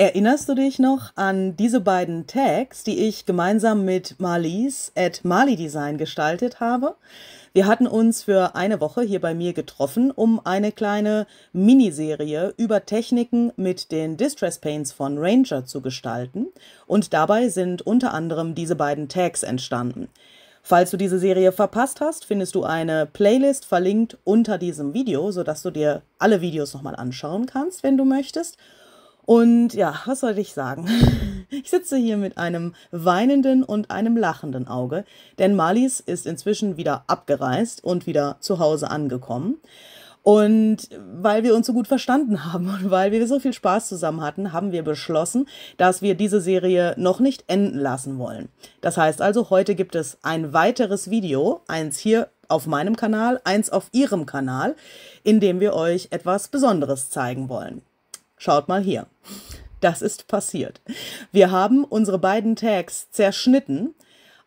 Erinnerst du dich noch an diese beiden Tags, die ich gemeinsam mit Marlies at Mali Design gestaltet habe? Wir hatten uns für eine Woche hier bei mir getroffen, um eine kleine Miniserie über Techniken mit den Distress Paints von Ranger zu gestalten und dabei sind unter anderem diese beiden Tags entstanden. Falls du diese Serie verpasst hast, findest du eine Playlist verlinkt unter diesem Video, sodass du dir alle Videos nochmal anschauen kannst, wenn du möchtest – und ja, was soll ich sagen? Ich sitze hier mit einem weinenden und einem lachenden Auge, denn Malis ist inzwischen wieder abgereist und wieder zu Hause angekommen. Und weil wir uns so gut verstanden haben und weil wir so viel Spaß zusammen hatten, haben wir beschlossen, dass wir diese Serie noch nicht enden lassen wollen. Das heißt also, heute gibt es ein weiteres Video, eins hier auf meinem Kanal, eins auf Ihrem Kanal, in dem wir euch etwas Besonderes zeigen wollen. Schaut mal hier. Das ist passiert. Wir haben unsere beiden Tags zerschnitten,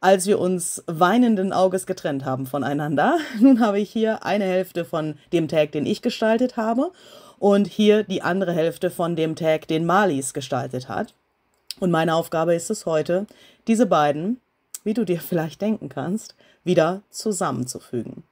als wir uns weinenden Auges getrennt haben voneinander. Nun habe ich hier eine Hälfte von dem Tag, den ich gestaltet habe, und hier die andere Hälfte von dem Tag, den Malis gestaltet hat. Und meine Aufgabe ist es heute, diese beiden, wie du dir vielleicht denken kannst, wieder zusammenzufügen.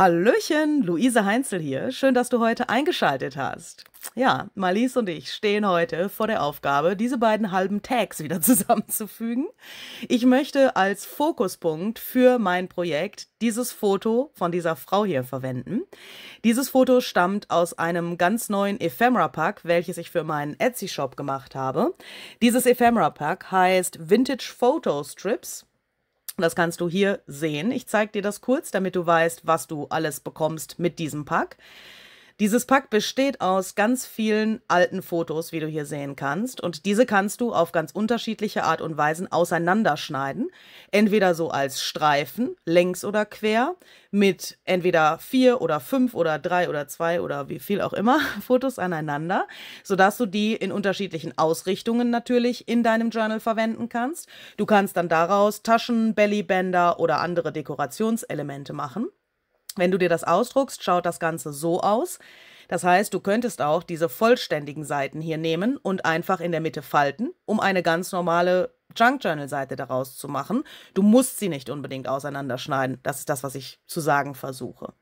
Hallöchen, Luise Heinzel hier. Schön, dass du heute eingeschaltet hast. Ja, Malise und ich stehen heute vor der Aufgabe, diese beiden halben Tags wieder zusammenzufügen. Ich möchte als Fokuspunkt für mein Projekt dieses Foto von dieser Frau hier verwenden. Dieses Foto stammt aus einem ganz neuen Ephemera-Pack, welches ich für meinen Etsy-Shop gemacht habe. Dieses Ephemera-Pack heißt Vintage Photo Strips das kannst du hier sehen. Ich zeige dir das kurz, damit du weißt, was du alles bekommst mit diesem Pack. Dieses Pack besteht aus ganz vielen alten Fotos, wie du hier sehen kannst. Und diese kannst du auf ganz unterschiedliche Art und Weisen auseinanderschneiden. Entweder so als Streifen, längs oder quer, mit entweder vier oder fünf oder drei oder zwei oder wie viel auch immer Fotos aneinander, sodass du die in unterschiedlichen Ausrichtungen natürlich in deinem Journal verwenden kannst. Du kannst dann daraus Taschen, Bellybänder oder andere Dekorationselemente machen. Wenn du dir das ausdruckst, schaut das Ganze so aus. Das heißt, du könntest auch diese vollständigen Seiten hier nehmen und einfach in der Mitte falten, um eine ganz normale Junk Journal Seite daraus zu machen. Du musst sie nicht unbedingt auseinanderschneiden. Das ist das, was ich zu sagen versuche.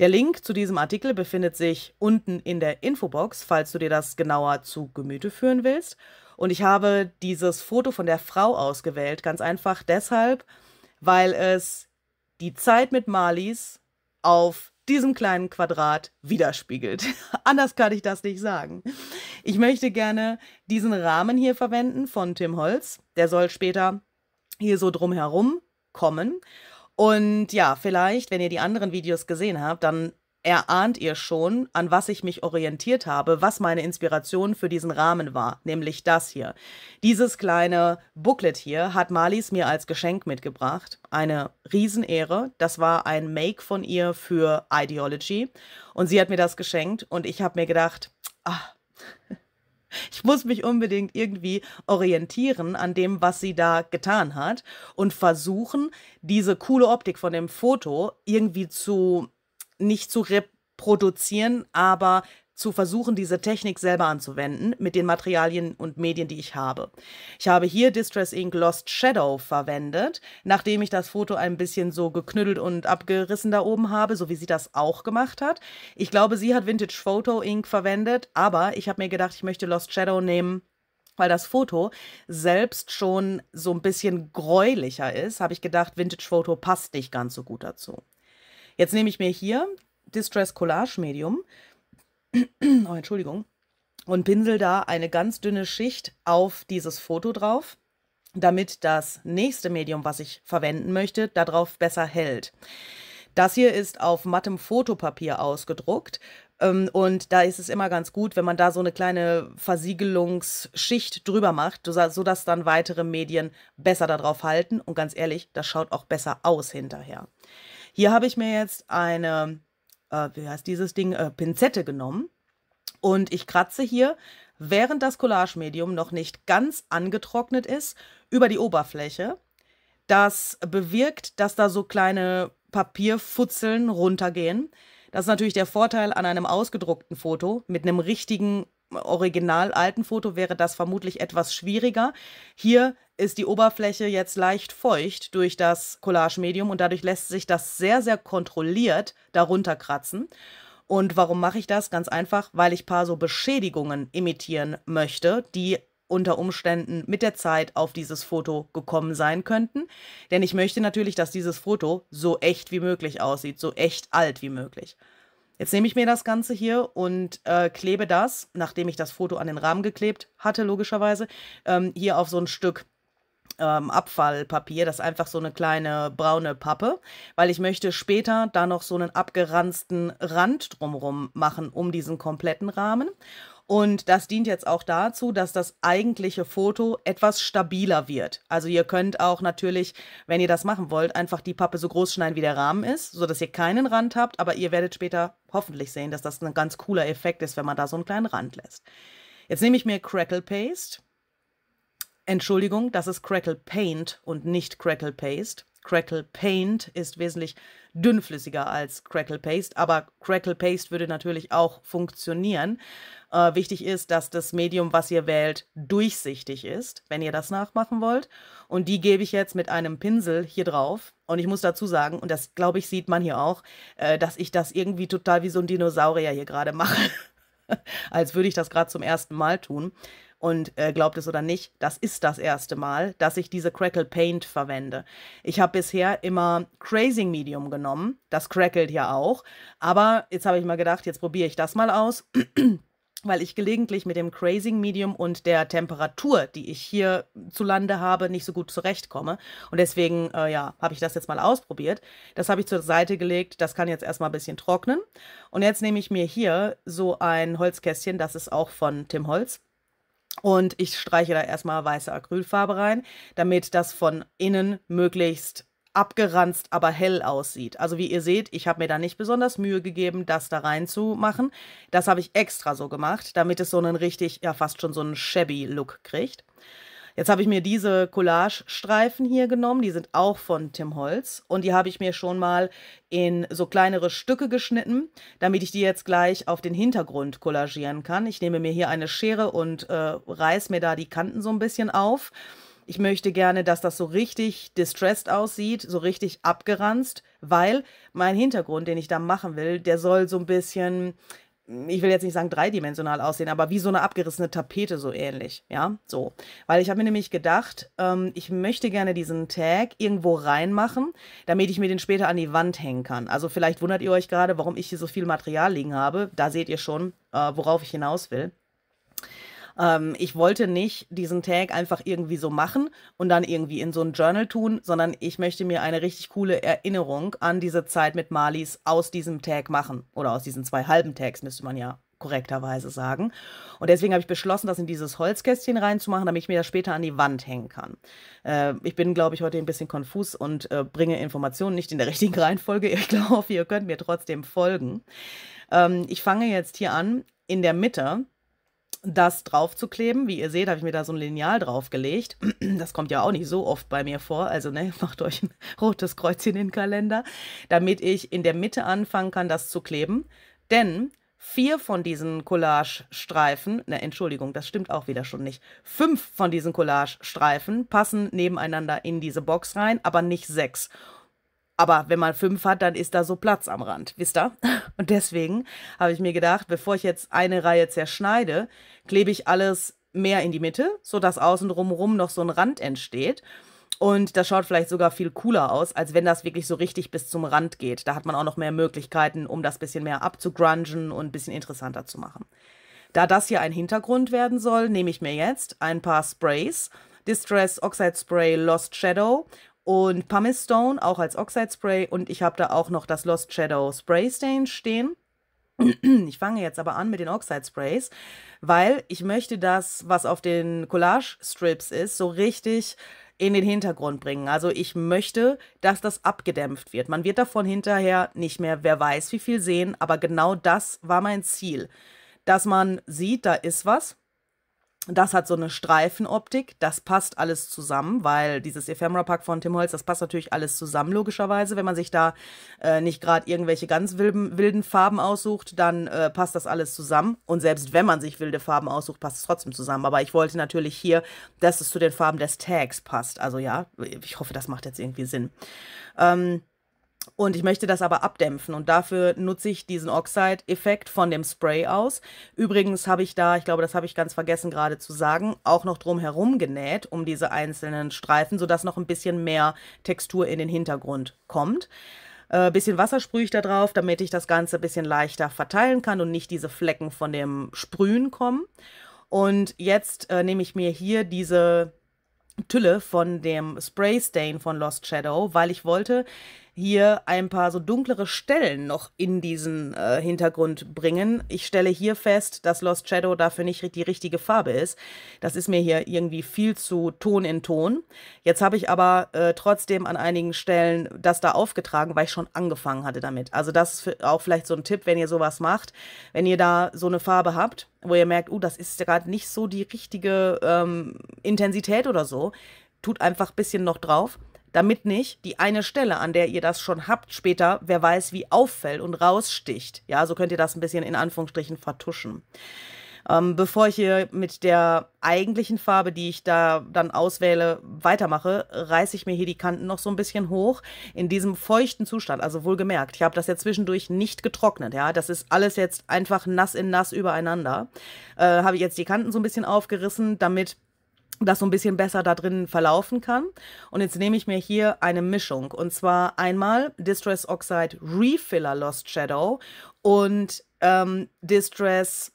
Der Link zu diesem Artikel befindet sich unten in der Infobox, falls du dir das genauer zu Gemüte führen willst. Und ich habe dieses Foto von der Frau ausgewählt, ganz einfach deshalb, weil es die Zeit mit Marlies auf diesem kleinen Quadrat widerspiegelt. Anders kann ich das nicht sagen. Ich möchte gerne diesen Rahmen hier verwenden von Tim Holz. Der soll später hier so drumherum kommen. Und ja, vielleicht, wenn ihr die anderen Videos gesehen habt, dann erahnt ihr schon, an was ich mich orientiert habe, was meine Inspiration für diesen Rahmen war, nämlich das hier. Dieses kleine Booklet hier hat Marlies mir als Geschenk mitgebracht. Eine Riesenehre. Das war ein Make von ihr für Ideology. Und sie hat mir das geschenkt und ich habe mir gedacht, ach, ich muss mich unbedingt irgendwie orientieren an dem, was sie da getan hat und versuchen, diese coole Optik von dem Foto irgendwie zu nicht zu reproduzieren, aber zu versuchen, diese Technik selber anzuwenden mit den Materialien und Medien, die ich habe. Ich habe hier Distress Ink Lost Shadow verwendet, nachdem ich das Foto ein bisschen so geknüttelt und abgerissen da oben habe, so wie sie das auch gemacht hat. Ich glaube, sie hat Vintage Photo Ink verwendet, aber ich habe mir gedacht, ich möchte Lost Shadow nehmen, weil das Foto selbst schon so ein bisschen gräulicher ist, habe ich gedacht, Vintage Photo passt nicht ganz so gut dazu. Jetzt nehme ich mir hier Distress Collage Medium, oh, Entschuldigung, und pinsel da eine ganz dünne Schicht auf dieses Foto drauf, damit das nächste Medium, was ich verwenden möchte, darauf besser hält. Das hier ist auf mattem Fotopapier ausgedruckt. Ähm, und da ist es immer ganz gut, wenn man da so eine kleine Versiegelungsschicht drüber macht, sodass dann weitere Medien besser darauf halten. Und ganz ehrlich, das schaut auch besser aus hinterher. Hier habe ich mir jetzt eine, äh, wie heißt dieses Ding, äh, Pinzette genommen und ich kratze hier, während das Collage-Medium noch nicht ganz angetrocknet ist, über die Oberfläche. Das bewirkt, dass da so kleine Papierfutzeln runtergehen. Das ist natürlich der Vorteil an einem ausgedruckten Foto. Mit einem richtigen original alten Foto wäre das vermutlich etwas schwieriger. Hier ist die Oberfläche jetzt leicht feucht durch das Collage-Medium und dadurch lässt sich das sehr, sehr kontrolliert darunter kratzen. Und warum mache ich das? Ganz einfach, weil ich paar so Beschädigungen imitieren möchte, die unter Umständen mit der Zeit auf dieses Foto gekommen sein könnten. Denn ich möchte natürlich, dass dieses Foto so echt wie möglich aussieht, so echt alt wie möglich. Jetzt nehme ich mir das Ganze hier und äh, klebe das, nachdem ich das Foto an den Rahmen geklebt hatte, logischerweise, ähm, hier auf so ein Stück ähm, Abfallpapier. Das ist einfach so eine kleine braune Pappe, weil ich möchte später da noch so einen abgeranzten Rand drumrum machen um diesen kompletten Rahmen. Und das dient jetzt auch dazu, dass das eigentliche Foto etwas stabiler wird. Also ihr könnt auch natürlich, wenn ihr das machen wollt, einfach die Pappe so groß schneiden, wie der Rahmen ist, sodass ihr keinen Rand habt. Aber ihr werdet später hoffentlich sehen, dass das ein ganz cooler Effekt ist, wenn man da so einen kleinen Rand lässt. Jetzt nehme ich mir Crackle Paste. Entschuldigung, das ist Crackle Paint und nicht Crackle Paste. Crackle Paint ist wesentlich dünnflüssiger als Crackle Paste, aber Crackle Paste würde natürlich auch funktionieren. Äh, wichtig ist, dass das Medium, was ihr wählt, durchsichtig ist, wenn ihr das nachmachen wollt. Und die gebe ich jetzt mit einem Pinsel hier drauf. Und ich muss dazu sagen, und das glaube ich sieht man hier auch, äh, dass ich das irgendwie total wie so ein Dinosaurier hier gerade mache. als würde ich das gerade zum ersten Mal tun. Und äh, glaubt es oder nicht, das ist das erste Mal, dass ich diese Crackle Paint verwende. Ich habe bisher immer Crazing Medium genommen. Das crackelt ja auch. Aber jetzt habe ich mal gedacht, jetzt probiere ich das mal aus. weil ich gelegentlich mit dem Crazing Medium und der Temperatur, die ich hier zu Lande habe, nicht so gut zurechtkomme. Und deswegen, äh, ja, habe ich das jetzt mal ausprobiert. Das habe ich zur Seite gelegt. Das kann jetzt erstmal ein bisschen trocknen. Und jetzt nehme ich mir hier so ein Holzkästchen. Das ist auch von Tim Holz. Und ich streiche da erstmal weiße Acrylfarbe rein, damit das von innen möglichst abgeranzt, aber hell aussieht. Also wie ihr seht, ich habe mir da nicht besonders Mühe gegeben, das da reinzumachen. Das habe ich extra so gemacht, damit es so einen richtig, ja fast schon so einen shabby Look kriegt. Jetzt habe ich mir diese Collage-Streifen hier genommen, die sind auch von Tim Holz und die habe ich mir schon mal in so kleinere Stücke geschnitten, damit ich die jetzt gleich auf den Hintergrund kollagieren kann. Ich nehme mir hier eine Schere und äh, reiß mir da die Kanten so ein bisschen auf. Ich möchte gerne, dass das so richtig distressed aussieht, so richtig abgeranzt, weil mein Hintergrund, den ich da machen will, der soll so ein bisschen ich will jetzt nicht sagen dreidimensional aussehen, aber wie so eine abgerissene Tapete so ähnlich, ja, so. Weil ich habe mir nämlich gedacht, ähm, ich möchte gerne diesen Tag irgendwo reinmachen, damit ich mir den später an die Wand hängen kann. Also vielleicht wundert ihr euch gerade, warum ich hier so viel Material liegen habe. Da seht ihr schon, äh, worauf ich hinaus will. Ähm, ich wollte nicht diesen Tag einfach irgendwie so machen und dann irgendwie in so ein Journal tun, sondern ich möchte mir eine richtig coole Erinnerung an diese Zeit mit Marlies aus diesem Tag machen. Oder aus diesen zwei halben Tags, müsste man ja korrekterweise sagen. Und deswegen habe ich beschlossen, das in dieses Holzkästchen reinzumachen, damit ich mir das später an die Wand hängen kann. Äh, ich bin, glaube ich, heute ein bisschen konfus und äh, bringe Informationen nicht in der richtigen Reihenfolge. Ich glaube, ihr könnt mir trotzdem folgen. Ähm, ich fange jetzt hier an in der Mitte das drauf zu kleben. Wie ihr seht, habe ich mir da so ein Lineal draufgelegt. Das kommt ja auch nicht so oft bei mir vor. Also ne, macht euch ein rotes Kreuzchen in den Kalender, damit ich in der Mitte anfangen kann, das zu kleben. Denn vier von diesen Collage-Streifen, ne, Entschuldigung, das stimmt auch wieder schon nicht. Fünf von diesen Collage-Streifen passen nebeneinander in diese Box rein, aber nicht sechs. Aber wenn man fünf hat, dann ist da so Platz am Rand, wisst ihr? Und deswegen habe ich mir gedacht, bevor ich jetzt eine Reihe zerschneide, klebe ich alles mehr in die Mitte, sodass außen drumherum noch so ein Rand entsteht. Und das schaut vielleicht sogar viel cooler aus, als wenn das wirklich so richtig bis zum Rand geht. Da hat man auch noch mehr Möglichkeiten, um das bisschen mehr abzugrungen und ein bisschen interessanter zu machen. Da das hier ein Hintergrund werden soll, nehme ich mir jetzt ein paar Sprays. Distress Oxide Spray Lost Shadow und Pumice Stone, auch als Oxide Spray. Und ich habe da auch noch das Lost Shadow Spray Stain stehen. Ich fange jetzt aber an mit den Oxide Sprays, weil ich möchte das, was auf den Collage Strips ist, so richtig in den Hintergrund bringen. Also ich möchte, dass das abgedämpft wird. Man wird davon hinterher nicht mehr, wer weiß, wie viel sehen, aber genau das war mein Ziel. Dass man sieht, da ist was, das hat so eine Streifenoptik, das passt alles zusammen, weil dieses Ephemera Pack von Tim Holz, das passt natürlich alles zusammen, logischerweise. Wenn man sich da äh, nicht gerade irgendwelche ganz wilden, wilden, Farben aussucht, dann äh, passt das alles zusammen. Und selbst wenn man sich wilde Farben aussucht, passt es trotzdem zusammen. Aber ich wollte natürlich hier, dass es zu den Farben des Tags passt. Also ja, ich hoffe, das macht jetzt irgendwie Sinn. Ähm, und ich möchte das aber abdämpfen und dafür nutze ich diesen Oxide-Effekt von dem Spray aus. Übrigens habe ich da, ich glaube, das habe ich ganz vergessen gerade zu sagen, auch noch drumherum genäht, um diese einzelnen Streifen, sodass noch ein bisschen mehr Textur in den Hintergrund kommt. Äh, bisschen Wasser sprühe ich da drauf, damit ich das Ganze ein bisschen leichter verteilen kann und nicht diese Flecken von dem Sprühen kommen. Und jetzt äh, nehme ich mir hier diese Tülle von dem Spray Stain von Lost Shadow, weil ich wollte hier ein paar so dunklere Stellen noch in diesen äh, Hintergrund bringen. Ich stelle hier fest, dass Lost Shadow dafür nicht die richtige Farbe ist. Das ist mir hier irgendwie viel zu Ton in Ton. Jetzt habe ich aber äh, trotzdem an einigen Stellen das da aufgetragen, weil ich schon angefangen hatte damit. Also das ist auch vielleicht so ein Tipp, wenn ihr sowas macht, wenn ihr da so eine Farbe habt, wo ihr merkt, oh, uh, das ist gerade nicht so die richtige ähm, Intensität oder so, tut einfach ein bisschen noch drauf damit nicht die eine Stelle, an der ihr das schon habt, später, wer weiß, wie auffällt und raussticht. Ja, so könnt ihr das ein bisschen in Anführungsstrichen vertuschen. Ähm, bevor ich hier mit der eigentlichen Farbe, die ich da dann auswähle, weitermache, reiße ich mir hier die Kanten noch so ein bisschen hoch in diesem feuchten Zustand. Also wohlgemerkt, ich habe das ja zwischendurch nicht getrocknet. Ja, das ist alles jetzt einfach nass in nass übereinander. Äh, habe ich jetzt die Kanten so ein bisschen aufgerissen, damit das so ein bisschen besser da drin verlaufen kann. Und jetzt nehme ich mir hier eine Mischung. Und zwar einmal Distress Oxide Refiller Lost Shadow und ähm, Distress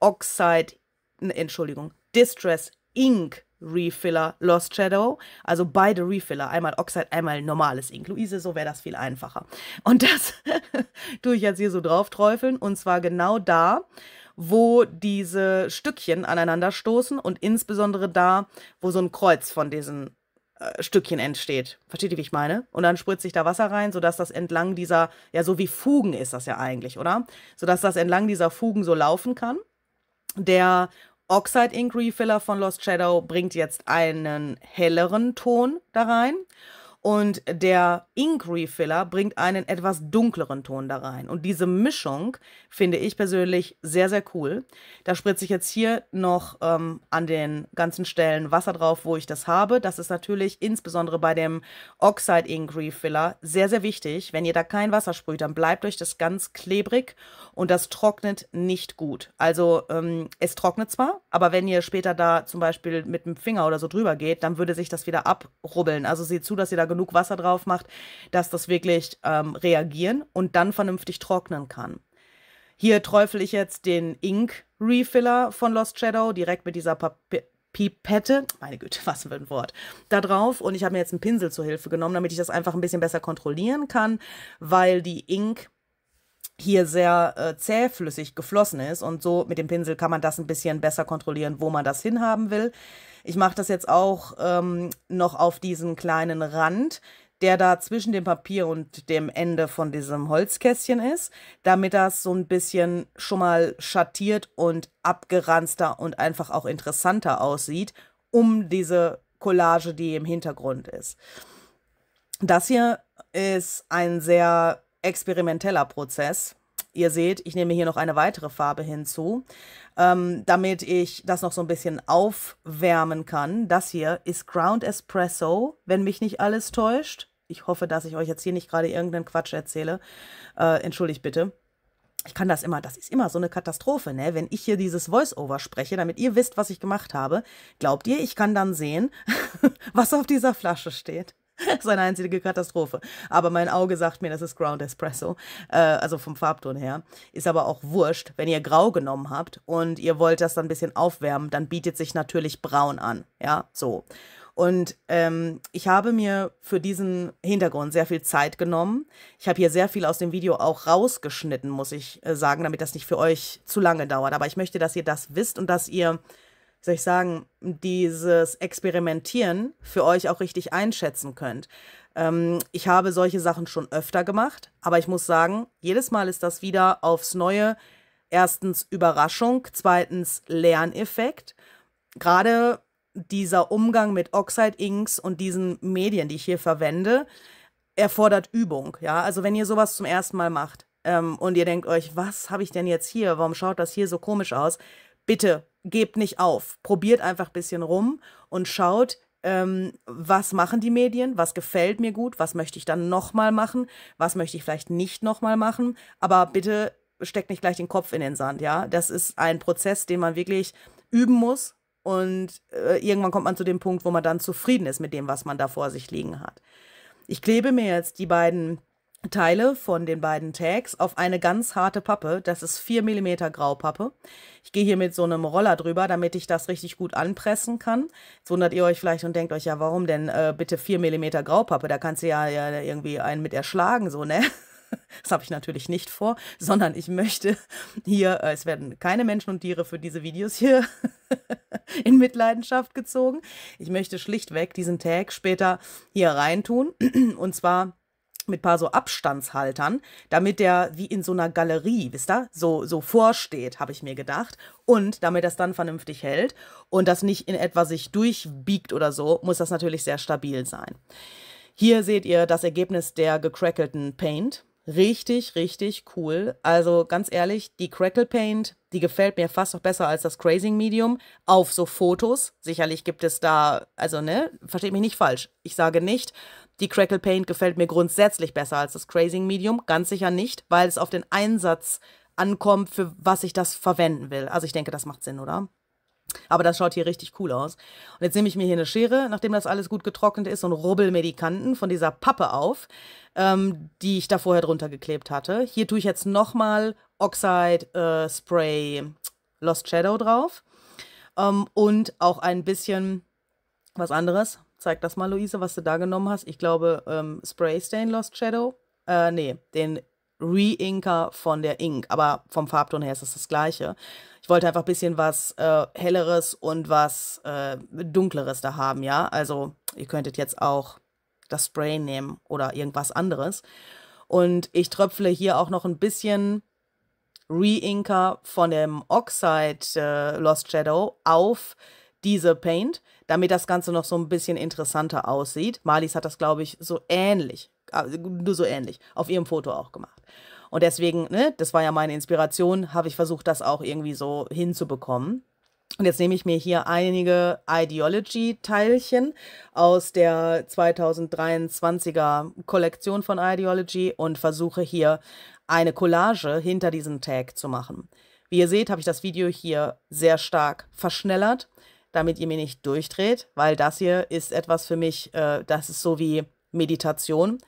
Oxide, ne, Entschuldigung, Distress Ink Refiller Lost Shadow. Also beide Refiller, einmal Oxide, einmal normales Ink. Luise, so wäre das viel einfacher. Und das tue ich jetzt hier so drauf träufeln. Und zwar genau da, wo diese Stückchen aneinanderstoßen und insbesondere da, wo so ein Kreuz von diesen äh, Stückchen entsteht. Versteht ihr, wie ich meine? Und dann spritzt sich da Wasser rein, sodass das entlang dieser, ja, so wie Fugen ist das ja eigentlich, oder? Sodass das entlang dieser Fugen so laufen kann. Der Oxide Ink Refiller von Lost Shadow bringt jetzt einen helleren Ton da rein und der Ink Refiller bringt einen etwas dunkleren Ton da rein. Und diese Mischung finde ich persönlich sehr, sehr cool. Da spritze ich jetzt hier noch ähm, an den ganzen Stellen Wasser drauf, wo ich das habe. Das ist natürlich insbesondere bei dem Oxide Ink Refiller sehr, sehr wichtig. Wenn ihr da kein Wasser sprüht, dann bleibt euch das ganz klebrig und das trocknet nicht gut. Also ähm, es trocknet zwar, aber wenn ihr später da zum Beispiel mit dem Finger oder so drüber geht, dann würde sich das wieder abrubbeln. Also seht zu, dass ihr da genug genug Wasser drauf macht, dass das wirklich ähm, reagieren und dann vernünftig trocknen kann. Hier träufle ich jetzt den Ink Refiller von Lost Shadow direkt mit dieser Papier Pipette, meine Güte, was für ein Wort, da drauf. Und ich habe mir jetzt einen Pinsel zur Hilfe genommen, damit ich das einfach ein bisschen besser kontrollieren kann, weil die Ink hier sehr äh, zähflüssig geflossen ist und so mit dem Pinsel kann man das ein bisschen besser kontrollieren, wo man das hinhaben will. Ich mache das jetzt auch ähm, noch auf diesen kleinen Rand, der da zwischen dem Papier und dem Ende von diesem Holzkästchen ist, damit das so ein bisschen schon mal schattiert und abgeranzter und einfach auch interessanter aussieht, um diese Collage, die im Hintergrund ist. Das hier ist ein sehr experimenteller Prozess, Ihr seht, ich nehme hier noch eine weitere Farbe hinzu, ähm, damit ich das noch so ein bisschen aufwärmen kann. Das hier ist Ground Espresso, wenn mich nicht alles täuscht. Ich hoffe, dass ich euch jetzt hier nicht gerade irgendeinen Quatsch erzähle. Äh, entschuldigt bitte. Ich kann das immer, das ist immer so eine Katastrophe, ne? Wenn ich hier dieses Voice-Over spreche, damit ihr wisst, was ich gemacht habe, glaubt ihr, ich kann dann sehen, was auf dieser Flasche steht? das eine einzige Katastrophe. Aber mein Auge sagt mir, das ist Ground Espresso, äh, also vom Farbton her. Ist aber auch wurscht, wenn ihr grau genommen habt und ihr wollt das dann ein bisschen aufwärmen, dann bietet sich natürlich braun an, ja, so. Und ähm, ich habe mir für diesen Hintergrund sehr viel Zeit genommen. Ich habe hier sehr viel aus dem Video auch rausgeschnitten, muss ich äh, sagen, damit das nicht für euch zu lange dauert. Aber ich möchte, dass ihr das wisst und dass ihr soll ich sagen, dieses Experimentieren für euch auch richtig einschätzen könnt. Ähm, ich habe solche Sachen schon öfter gemacht, aber ich muss sagen, jedes Mal ist das wieder aufs Neue. Erstens Überraschung, zweitens Lerneffekt. Gerade dieser Umgang mit Oxide Inks und diesen Medien, die ich hier verwende, erfordert Übung. Ja, also wenn ihr sowas zum ersten Mal macht ähm, und ihr denkt euch, was habe ich denn jetzt hier? Warum schaut das hier so komisch aus? Bitte gebt nicht auf. Probiert einfach ein bisschen rum und schaut, ähm, was machen die Medien, was gefällt mir gut, was möchte ich dann nochmal machen, was möchte ich vielleicht nicht nochmal machen. Aber bitte steckt nicht gleich den Kopf in den Sand, ja. Das ist ein Prozess, den man wirklich üben muss. Und äh, irgendwann kommt man zu dem Punkt, wo man dann zufrieden ist mit dem, was man da vor sich liegen hat. Ich klebe mir jetzt die beiden Teile von den beiden Tags auf eine ganz harte Pappe. Das ist 4 mm Graupappe. Ich gehe hier mit so einem Roller drüber, damit ich das richtig gut anpressen kann. Jetzt wundert ihr euch vielleicht und denkt euch, ja, warum denn äh, bitte 4 mm Graupappe? Da kannst du ja, ja irgendwie einen mit erschlagen, so, ne? Das habe ich natürlich nicht vor, sondern ich möchte hier, äh, es werden keine Menschen und Tiere für diese Videos hier in Mitleidenschaft gezogen. Ich möchte schlichtweg diesen Tag später hier reintun und zwar mit ein paar so Abstandshaltern, damit der wie in so einer Galerie, wisst ihr, so, so vorsteht, habe ich mir gedacht. Und damit das dann vernünftig hält und das nicht in etwa sich durchbiegt oder so, muss das natürlich sehr stabil sein. Hier seht ihr das Ergebnis der gecrackelten Paint. Richtig, richtig cool. Also ganz ehrlich, die Crackle Paint, die gefällt mir fast noch besser als das Crazing Medium auf so Fotos. Sicherlich gibt es da, also ne, versteht mich nicht falsch. Ich sage nicht, die Crackle Paint gefällt mir grundsätzlich besser als das Crazing Medium, ganz sicher nicht, weil es auf den Einsatz ankommt, für was ich das verwenden will. Also ich denke, das macht Sinn, oder? Aber das schaut hier richtig cool aus. Und jetzt nehme ich mir hier eine Schere, nachdem das alles gut getrocknet ist, und rubbel mir die Kanten von dieser Pappe auf, ähm, die ich da vorher drunter geklebt hatte. Hier tue ich jetzt nochmal Oxide äh, Spray Lost Shadow drauf. Ähm, und auch ein bisschen was anderes. Zeig das mal, Luise, was du da genommen hast. Ich glaube, ähm, Spray Stain Lost Shadow. Äh, nee, den Re-Inker von der Ink. Aber vom Farbton her ist es das, das gleiche. Ich wollte einfach ein bisschen was äh, Helleres und was äh, Dunkleres da haben, ja. Also ihr könntet jetzt auch das Spray nehmen oder irgendwas anderes. Und ich tröpfle hier auch noch ein bisschen Re-Inker von dem Oxide äh, Lost Shadow auf diese Paint, damit das Ganze noch so ein bisschen interessanter aussieht. Marlies hat das, glaube ich, so ähnlich, also nur so ähnlich, auf ihrem Foto auch gemacht. Und deswegen, ne, das war ja meine Inspiration, habe ich versucht, das auch irgendwie so hinzubekommen. Und jetzt nehme ich mir hier einige Ideology-Teilchen aus der 2023er Kollektion von Ideology und versuche hier eine Collage hinter diesen Tag zu machen. Wie ihr seht, habe ich das Video hier sehr stark verschnellert damit ihr mir nicht durchdreht, weil das hier ist etwas für mich, äh, das ist so wie Meditation.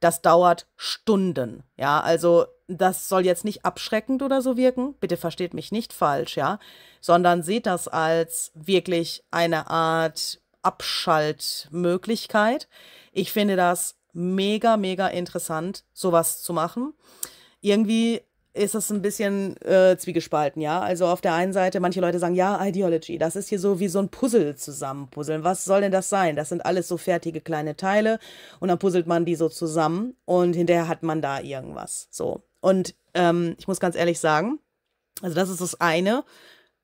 Das dauert Stunden. Ja, also das soll jetzt nicht abschreckend oder so wirken. Bitte versteht mich nicht falsch, ja, sondern seht das als wirklich eine Art Abschaltmöglichkeit. Ich finde das mega, mega interessant, sowas zu machen. Irgendwie ist das ein bisschen äh, zwiegespalten, ja. Also auf der einen Seite, manche Leute sagen, ja, Ideology, das ist hier so wie so ein Puzzle zusammenpuzzeln. Was soll denn das sein? Das sind alles so fertige kleine Teile und dann puzzelt man die so zusammen und hinterher hat man da irgendwas. So. Und ähm, ich muss ganz ehrlich sagen, also das ist das eine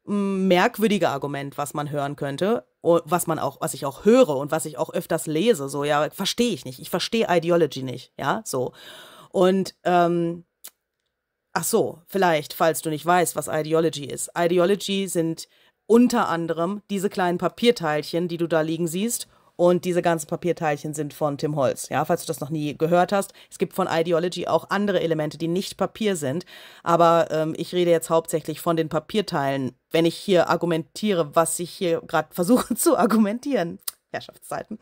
merkwürdige Argument, was man hören könnte, was man auch, was ich auch höre und was ich auch öfters lese. So, ja, verstehe ich nicht. Ich verstehe Ideology nicht, ja, so. Und ähm, Ach so, vielleicht, falls du nicht weißt, was Ideology ist. Ideology sind unter anderem diese kleinen Papierteilchen, die du da liegen siehst. Und diese ganzen Papierteilchen sind von Tim Holz. Ja, falls du das noch nie gehört hast, es gibt von Ideology auch andere Elemente, die nicht Papier sind. Aber ähm, ich rede jetzt hauptsächlich von den Papierteilen, wenn ich hier argumentiere, was ich hier gerade versuche zu argumentieren. Herrschaftszeiten.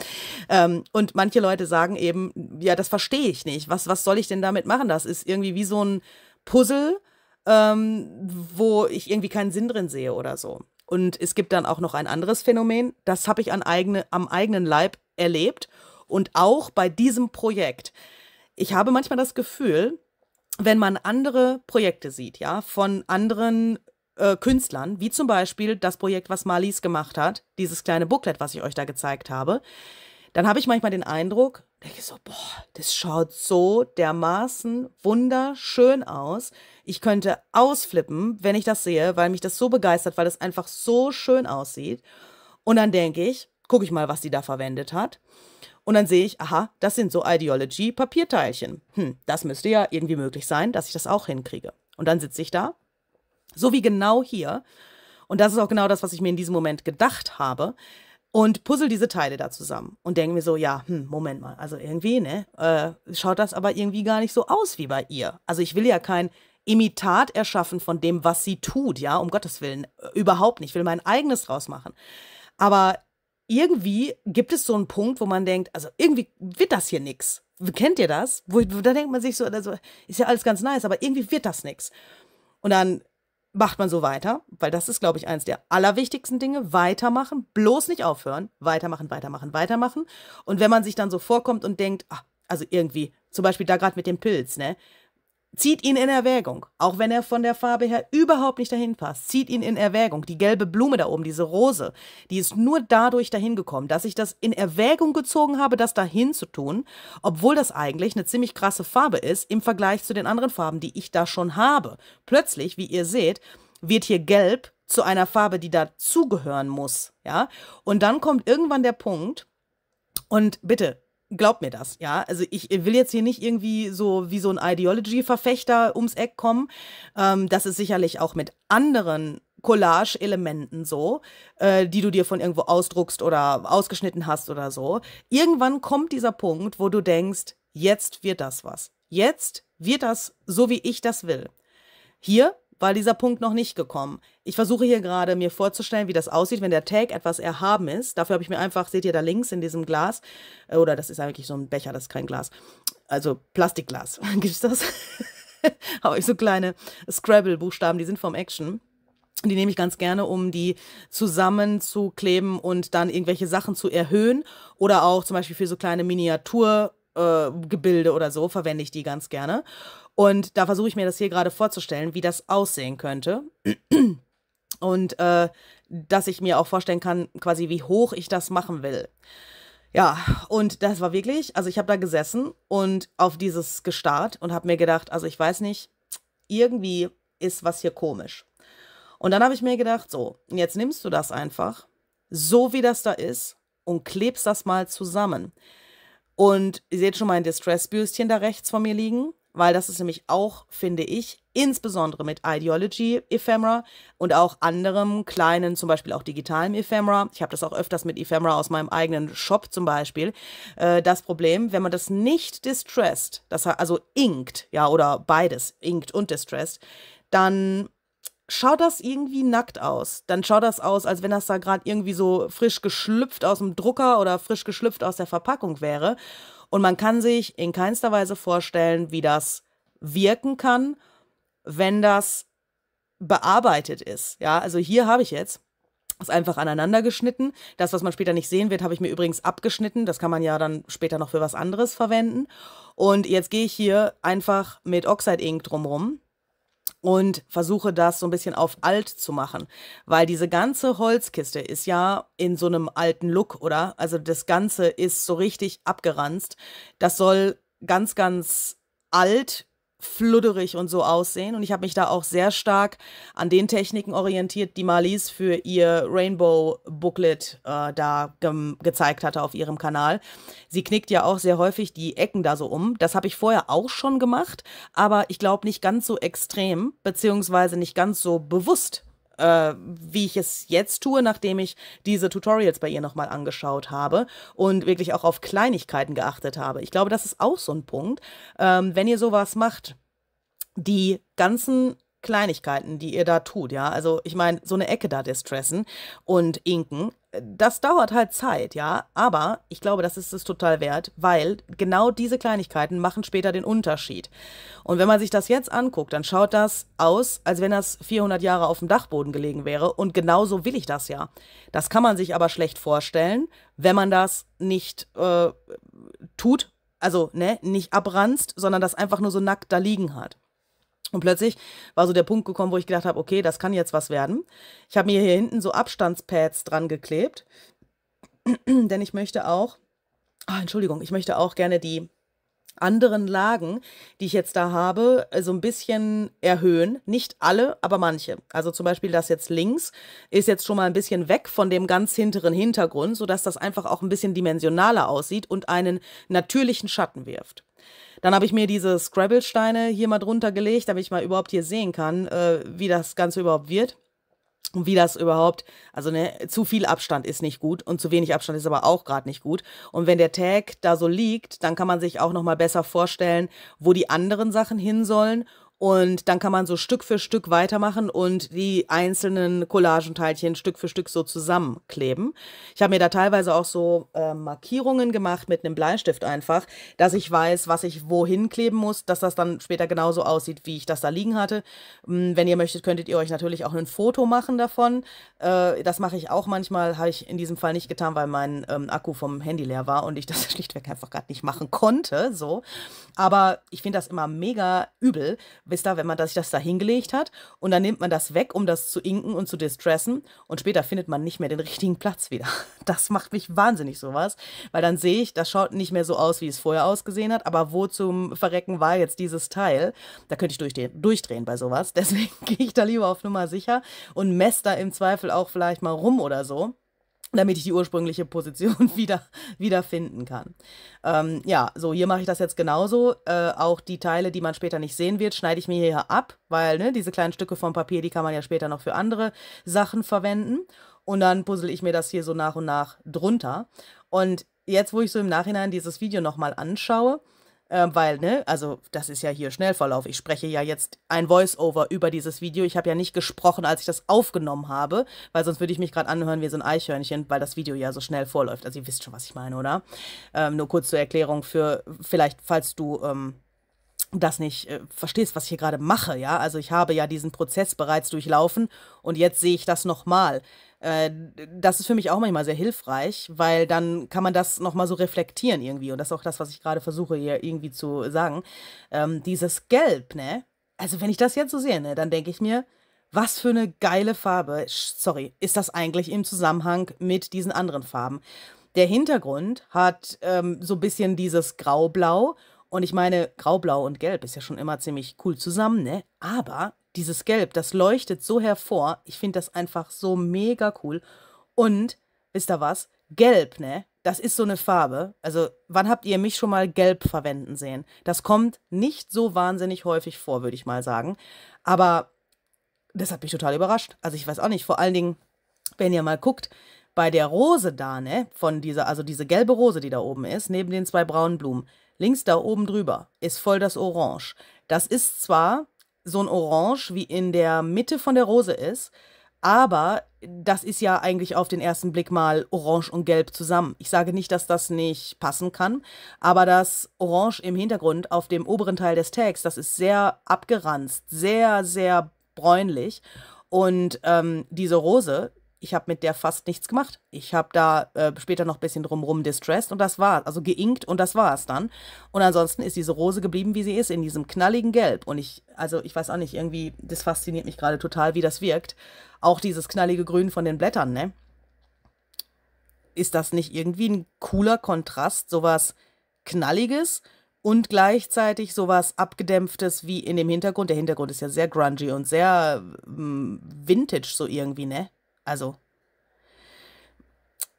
Ähm, und manche Leute sagen eben, ja, das verstehe ich nicht. Was, was soll ich denn damit machen? Das ist irgendwie wie so ein Puzzle, ähm, wo ich irgendwie keinen Sinn drin sehe oder so. Und es gibt dann auch noch ein anderes Phänomen, das habe ich an eigene, am eigenen Leib erlebt und auch bei diesem Projekt. Ich habe manchmal das Gefühl, wenn man andere Projekte sieht, ja, von anderen äh, Künstlern, wie zum Beispiel das Projekt, was Marlies gemacht hat, dieses kleine Booklet, was ich euch da gezeigt habe, dann habe ich manchmal den Eindruck, denke so, boah, das schaut so dermaßen wunderschön aus. Ich könnte ausflippen, wenn ich das sehe, weil mich das so begeistert, weil das einfach so schön aussieht. Und dann denke ich, gucke ich mal, was sie da verwendet hat. Und dann sehe ich, aha, das sind so Ideology-Papierteilchen. Hm, das müsste ja irgendwie möglich sein, dass ich das auch hinkriege. Und dann sitze ich da, so wie genau hier. Und das ist auch genau das, was ich mir in diesem Moment gedacht habe und puzzle diese Teile da zusammen und denke mir so, ja, hm, Moment mal, also irgendwie, ne, äh, schaut das aber irgendwie gar nicht so aus wie bei ihr. Also ich will ja kein Imitat erschaffen von dem, was sie tut, ja, um Gottes Willen, äh, überhaupt nicht, ich will mein eigenes draus machen. Aber irgendwie gibt es so einen Punkt, wo man denkt, also irgendwie wird das hier nichts. Kennt ihr das? Wo, da denkt man sich so, also, ist ja alles ganz nice, aber irgendwie wird das nichts. Und dann macht man so weiter, weil das ist, glaube ich, eines der allerwichtigsten Dinge. Weitermachen, bloß nicht aufhören, weitermachen, weitermachen, weitermachen. Und wenn man sich dann so vorkommt und denkt, ach, also irgendwie, zum Beispiel da gerade mit dem Pilz, ne? Zieht ihn in Erwägung, auch wenn er von der Farbe her überhaupt nicht dahin passt. Zieht ihn in Erwägung. Die gelbe Blume da oben, diese Rose, die ist nur dadurch dahin gekommen, dass ich das in Erwägung gezogen habe, das dahin zu tun, obwohl das eigentlich eine ziemlich krasse Farbe ist im Vergleich zu den anderen Farben, die ich da schon habe. Plötzlich, wie ihr seht, wird hier gelb zu einer Farbe, die dazugehören muss, ja? Und dann kommt irgendwann der Punkt und bitte glaub mir das, ja. Also ich will jetzt hier nicht irgendwie so wie so ein Ideology-Verfechter ums Eck kommen. Ähm, das ist sicherlich auch mit anderen Collage-Elementen so, äh, die du dir von irgendwo ausdruckst oder ausgeschnitten hast oder so. Irgendwann kommt dieser Punkt, wo du denkst, jetzt wird das was. Jetzt wird das so, wie ich das will. Hier war dieser Punkt noch nicht gekommen. Ich versuche hier gerade mir vorzustellen, wie das aussieht, wenn der Tag etwas erhaben ist. Dafür habe ich mir einfach, seht ihr da links in diesem Glas, äh, oder das ist eigentlich so ein Becher, das ist kein Glas, also Plastikglas, gibt es das? habe ich so kleine Scrabble-Buchstaben, die sind vom Action. Die nehme ich ganz gerne, um die zusammenzukleben und dann irgendwelche Sachen zu erhöhen. Oder auch zum Beispiel für so kleine Miniatur- äh, Gebilde oder so verwende ich die ganz gerne. Und da versuche ich mir das hier gerade vorzustellen, wie das aussehen könnte. Und äh, dass ich mir auch vorstellen kann, quasi wie hoch ich das machen will. Ja, und das war wirklich, also ich habe da gesessen und auf dieses gestarrt und habe mir gedacht, also ich weiß nicht, irgendwie ist was hier komisch. Und dann habe ich mir gedacht, so, jetzt nimmst du das einfach, so wie das da ist, und klebst das mal zusammen. Und ihr seht schon mein Distress-Bürstchen da rechts von mir liegen, weil das ist nämlich auch, finde ich, insbesondere mit Ideology Ephemera und auch anderem kleinen, zum Beispiel auch digitalen Ephemera. Ich habe das auch öfters mit Ephemera aus meinem eigenen Shop zum Beispiel. Äh, das Problem, wenn man das nicht distressed, das also inkt, ja, oder beides, inkt und distressed, dann schaut das irgendwie nackt aus. Dann schaut das aus, als wenn das da gerade irgendwie so frisch geschlüpft aus dem Drucker oder frisch geschlüpft aus der Verpackung wäre. Und man kann sich in keinster Weise vorstellen, wie das wirken kann, wenn das bearbeitet ist. Ja, also hier habe ich jetzt ist einfach aneinander geschnitten. Das, was man später nicht sehen wird, habe ich mir übrigens abgeschnitten. Das kann man ja dann später noch für was anderes verwenden. Und jetzt gehe ich hier einfach mit Oxide Ink drumrum und versuche das so ein bisschen auf alt zu machen, weil diese ganze Holzkiste ist ja in so einem alten Look, oder? Also das Ganze ist so richtig abgeranzt. Das soll ganz, ganz alt fludderig und so aussehen. Und ich habe mich da auch sehr stark an den Techniken orientiert, die Marlies für ihr Rainbow Booklet äh, da ge gezeigt hatte auf ihrem Kanal. Sie knickt ja auch sehr häufig die Ecken da so um. Das habe ich vorher auch schon gemacht, aber ich glaube nicht ganz so extrem, beziehungsweise nicht ganz so bewusst äh, wie ich es jetzt tue, nachdem ich diese Tutorials bei ihr nochmal angeschaut habe und wirklich auch auf Kleinigkeiten geachtet habe. Ich glaube, das ist auch so ein Punkt. Ähm, wenn ihr sowas macht, die ganzen Kleinigkeiten, die ihr da tut, ja. Also ich meine, so eine Ecke da distressen und inken, das dauert halt Zeit, ja, aber ich glaube, das ist es total wert, weil genau diese Kleinigkeiten machen später den Unterschied. Und wenn man sich das jetzt anguckt, dann schaut das aus, als wenn das 400 Jahre auf dem Dachboden gelegen wäre und genau so will ich das ja. Das kann man sich aber schlecht vorstellen, wenn man das nicht äh, tut, also ne, nicht abranzt, sondern das einfach nur so nackt da liegen hat. Und plötzlich war so der Punkt gekommen, wo ich gedacht habe, okay, das kann jetzt was werden. Ich habe mir hier hinten so Abstandspads dran geklebt, denn ich möchte auch, oh, Entschuldigung, ich möchte auch gerne die anderen Lagen, die ich jetzt da habe, äh, so ein bisschen erhöhen. Nicht alle, aber manche. Also zum Beispiel das jetzt links ist jetzt schon mal ein bisschen weg von dem ganz hinteren Hintergrund, sodass das einfach auch ein bisschen dimensionaler aussieht und einen natürlichen Schatten wirft. Dann habe ich mir diese Scrabble-Steine hier mal drunter gelegt, damit ich mal überhaupt hier sehen kann, äh, wie das Ganze überhaupt wird. Und wie das überhaupt, also ne, zu viel Abstand ist nicht gut und zu wenig Abstand ist aber auch gerade nicht gut. Und wenn der Tag da so liegt, dann kann man sich auch nochmal besser vorstellen, wo die anderen Sachen hin sollen und dann kann man so Stück für Stück weitermachen und die einzelnen Collagenteilchen Stück für Stück so zusammenkleben. Ich habe mir da teilweise auch so äh, Markierungen gemacht mit einem Bleistift einfach, dass ich weiß, was ich wohin kleben muss, dass das dann später genauso aussieht, wie ich das da liegen hatte. Hm, wenn ihr möchtet, könntet ihr euch natürlich auch ein Foto machen davon. Äh, das mache ich auch manchmal, habe ich in diesem Fall nicht getan, weil mein ähm, Akku vom Handy leer war und ich das schlichtweg einfach gerade nicht machen konnte. So. Aber ich finde das immer mega übel, wisst ihr, wenn man sich das da hingelegt hat und dann nimmt man das weg, um das zu inken und zu distressen und später findet man nicht mehr den richtigen Platz wieder. Das macht mich wahnsinnig sowas, weil dann sehe ich, das schaut nicht mehr so aus, wie es vorher ausgesehen hat, aber wo zum Verrecken war jetzt dieses Teil? Da könnte ich durchdrehen, durchdrehen bei sowas, deswegen gehe ich da lieber auf Nummer sicher und messe da im Zweifel auch vielleicht mal rum oder so damit ich die ursprüngliche Position wieder, wieder finden kann. Ähm, ja, so hier mache ich das jetzt genauso. Äh, auch die Teile, die man später nicht sehen wird, schneide ich mir hier ab, weil ne, diese kleinen Stücke vom Papier, die kann man ja später noch für andere Sachen verwenden. Und dann puzzle ich mir das hier so nach und nach drunter. Und jetzt, wo ich so im Nachhinein dieses Video nochmal anschaue, ähm, weil, ne, also das ist ja hier Schnellverlauf. Ich spreche ja jetzt ein Voice-Over über dieses Video. Ich habe ja nicht gesprochen, als ich das aufgenommen habe, weil sonst würde ich mich gerade anhören wie so ein Eichhörnchen, weil das Video ja so schnell vorläuft. Also ihr wisst schon, was ich meine, oder? Ähm, nur kurz zur Erklärung für, vielleicht, falls du ähm, das nicht äh, verstehst, was ich hier gerade mache, ja. Also ich habe ja diesen Prozess bereits durchlaufen und jetzt sehe ich das nochmal. Äh, das ist für mich auch manchmal sehr hilfreich, weil dann kann man das nochmal so reflektieren irgendwie. Und das ist auch das, was ich gerade versuche hier irgendwie zu sagen. Ähm, dieses Gelb, ne? Also wenn ich das jetzt so sehe, ne, dann denke ich mir, was für eine geile Farbe, sorry, ist das eigentlich im Zusammenhang mit diesen anderen Farben? Der Hintergrund hat ähm, so ein bisschen dieses Graublau. Und ich meine, Graublau und Gelb ist ja schon immer ziemlich cool zusammen, ne? Aber dieses Gelb, das leuchtet so hervor. Ich finde das einfach so mega cool. Und, wisst ihr was? Gelb, ne? Das ist so eine Farbe. Also, wann habt ihr mich schon mal gelb verwenden sehen? Das kommt nicht so wahnsinnig häufig vor, würde ich mal sagen. Aber das hat mich total überrascht. Also, ich weiß auch nicht. Vor allen Dingen, wenn ihr mal guckt, bei der Rose da, ne? Von dieser, also diese gelbe Rose, die da oben ist, neben den zwei braunen Blumen. Links da oben drüber ist voll das Orange. Das ist zwar so ein Orange wie in der Mitte von der Rose ist. Aber das ist ja eigentlich auf den ersten Blick mal orange und gelb zusammen. Ich sage nicht, dass das nicht passen kann, aber das Orange im Hintergrund auf dem oberen Teil des Tags, das ist sehr abgeranzt, sehr, sehr bräunlich. Und ähm, diese Rose, ich habe mit der fast nichts gemacht. Ich habe da äh, später noch ein bisschen drumrum distressed und das war's. also geinkt und das war's dann. Und ansonsten ist diese Rose geblieben, wie sie ist, in diesem knalligen Gelb. Und ich, also ich weiß auch nicht, irgendwie, das fasziniert mich gerade total, wie das wirkt. Auch dieses knallige Grün von den Blättern, ne? Ist das nicht irgendwie ein cooler Kontrast, sowas Knalliges und gleichzeitig sowas Abgedämpftes wie in dem Hintergrund? Der Hintergrund ist ja sehr grungy und sehr ähm, vintage so irgendwie, ne? Also,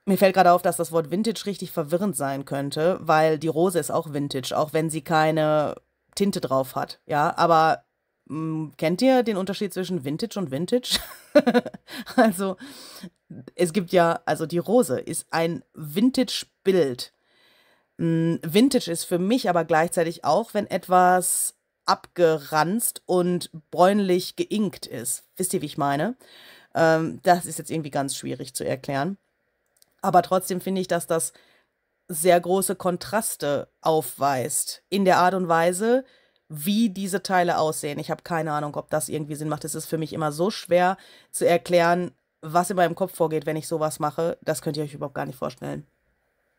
mir fällt gerade auf, dass das Wort Vintage richtig verwirrend sein könnte, weil die Rose ist auch Vintage, auch wenn sie keine Tinte drauf hat. Ja, aber mh, mm, kennt ihr den Unterschied zwischen Vintage und Vintage? also, es gibt ja, also die Rose ist ein Vintage-Bild. Mm, Vintage ist für mich aber gleichzeitig auch, wenn etwas abgeranzt und bräunlich geinkt ist. Wisst ihr, wie ich meine? Ähm, das ist jetzt irgendwie ganz schwierig zu erklären. Aber trotzdem finde ich, dass das sehr große Kontraste aufweist in der Art und Weise, wie diese Teile aussehen. Ich habe keine Ahnung, ob das irgendwie Sinn macht. Es ist für mich immer so schwer zu erklären, was in meinem Kopf vorgeht, wenn ich sowas mache. Das könnt ihr euch überhaupt gar nicht vorstellen.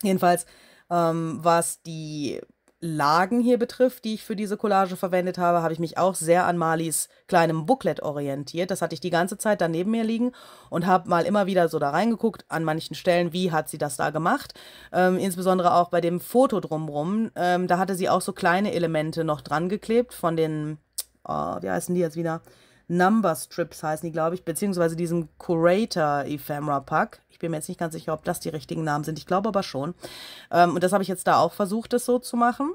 Jedenfalls, ähm, was die Lagen hier betrifft, die ich für diese Collage verwendet habe, habe ich mich auch sehr an Marlies kleinem Booklet orientiert. Das hatte ich die ganze Zeit daneben mir liegen und habe mal immer wieder so da reingeguckt, an manchen Stellen, wie hat sie das da gemacht. Ähm, insbesondere auch bei dem Foto drumrum, ähm, da hatte sie auch so kleine Elemente noch dran geklebt von den, oh, wie heißen die jetzt wieder? Number Strips heißen die, glaube ich, beziehungsweise diesem Curator Ephemera Pack. Ich bin mir jetzt nicht ganz sicher, ob das die richtigen Namen sind. Ich glaube aber schon. Ähm, und das habe ich jetzt da auch versucht, das so zu machen.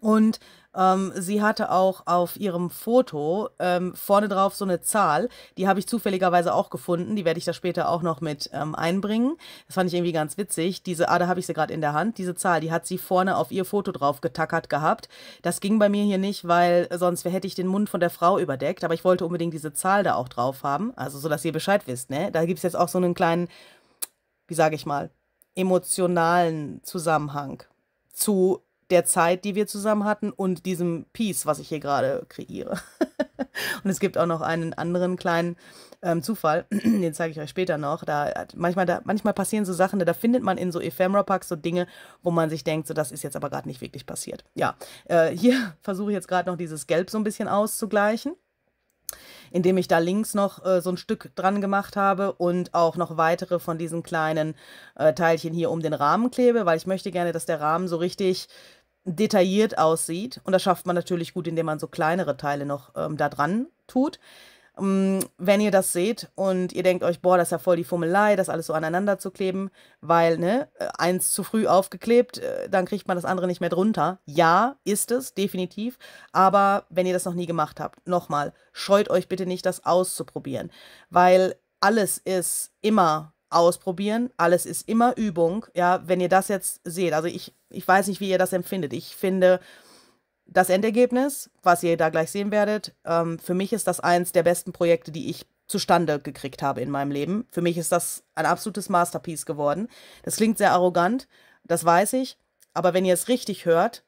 Und ähm, sie hatte auch auf ihrem Foto ähm, vorne drauf so eine Zahl. Die habe ich zufälligerweise auch gefunden. Die werde ich da später auch noch mit ähm, einbringen. Das fand ich irgendwie ganz witzig. Diese, ah, da habe ich sie gerade in der Hand. Diese Zahl, die hat sie vorne auf ihr Foto drauf getackert gehabt. Das ging bei mir hier nicht, weil sonst hätte ich den Mund von der Frau überdeckt. Aber ich wollte unbedingt diese Zahl da auch drauf haben. Also, so dass ihr Bescheid wisst, ne? Da gibt es jetzt auch so einen kleinen, wie sage ich mal, emotionalen Zusammenhang zu der Zeit, die wir zusammen hatten und diesem Piece, was ich hier gerade kreiere. und es gibt auch noch einen anderen kleinen ähm, Zufall, den zeige ich euch später noch. Da manchmal, da manchmal passieren so Sachen, da, findet man in so Ephemera Packs so Dinge, wo man sich denkt, so das ist jetzt aber gerade nicht wirklich passiert. Ja, äh, hier versuche ich jetzt gerade noch dieses Gelb so ein bisschen auszugleichen indem ich da links noch äh, so ein Stück dran gemacht habe und auch noch weitere von diesen kleinen äh, Teilchen hier um den Rahmen klebe, weil ich möchte gerne, dass der Rahmen so richtig detailliert aussieht. Und das schafft man natürlich gut, indem man so kleinere Teile noch ähm, da dran tut. Ähm, wenn ihr das seht und ihr denkt euch, boah, das ist ja voll die Fummelei, das alles so aneinander zu kleben, weil, ne, äh, eins zu früh aufgeklebt, äh, dann kriegt man das andere nicht mehr drunter. Ja, ist es, definitiv. Aber wenn ihr das noch nie gemacht habt, nochmal, scheut euch bitte nicht, das auszuprobieren. Weil alles ist immer ausprobieren. Alles ist immer Übung. Ja, wenn ihr das jetzt seht, also ich, ich weiß nicht, wie ihr das empfindet. Ich finde das Endergebnis, was ihr da gleich sehen werdet, ähm, für mich ist das eins der besten Projekte, die ich zustande gekriegt habe in meinem Leben. Für mich ist das ein absolutes Masterpiece geworden. Das klingt sehr arrogant, das weiß ich, aber wenn ihr es richtig hört,